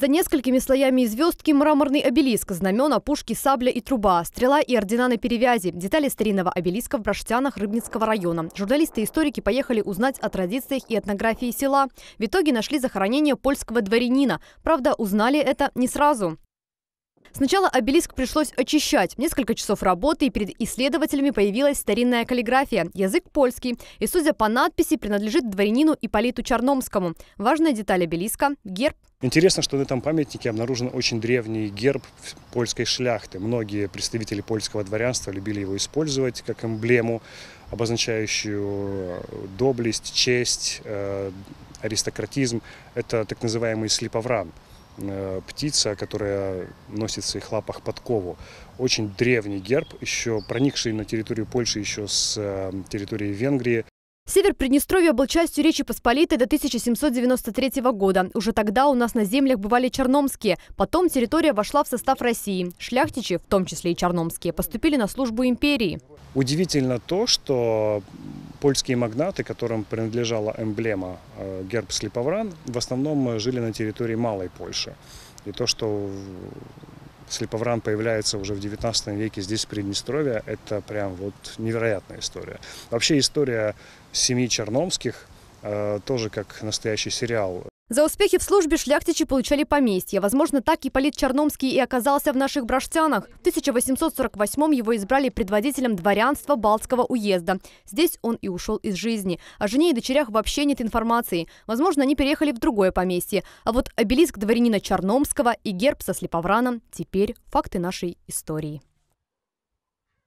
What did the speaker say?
За несколькими слоями звездки мраморный обелиск, знамена, пушки, сабля и труба, стрела и ордена на перевязи. Детали старинного обелиска в Браштянах Рыбницкого района. Журналисты и историки поехали узнать о традициях и этнографии села. В итоге нашли захоронение польского дворянина. Правда, узнали это не сразу. Сначала обелиск пришлось очищать. Несколько часов работы, и перед исследователями появилась старинная каллиграфия. Язык польский. И, судя по надписи, принадлежит дворянину Иполиту Черномскому. Важная деталь обелиска – герб Интересно, что на этом памятнике обнаружен очень древний герб польской шляхты. Многие представители польского дворянства любили его использовать как эмблему, обозначающую э, доблесть, честь, э, аристократизм. Это так называемый слеповран. Э, птица, которая носит в своих лапах подкову. Очень древний герб, еще проникший на территорию Польши еще с э, территории Венгрии. Север Приднестровья был частью Речи Посполитой до 1793 года. Уже тогда у нас на землях бывали черномские. Потом территория вошла в состав России. Шляхтичи, в том числе и черномские, поступили на службу империи. Удивительно то, что Польские магнаты, которым принадлежала эмблема э, герб Слеповран, в основном э, жили на территории Малой Польши. И то, что Слеповран появляется уже в 19 веке здесь, в Приднестровье, это прям вот невероятная история. Вообще история семьи Черномских э, тоже как настоящий сериал за успехи в службе шляхтичи получали поместье. Возможно, так и полит Черномский и оказался в наших брашцянах. В 1848 его избрали предводителем дворянства Балтского уезда. Здесь он и ушел из жизни. О жене и дочерях вообще нет информации. Возможно, они переехали в другое поместье. А вот обелиск дворянина Черномского и герб со слеповраном теперь факты нашей истории.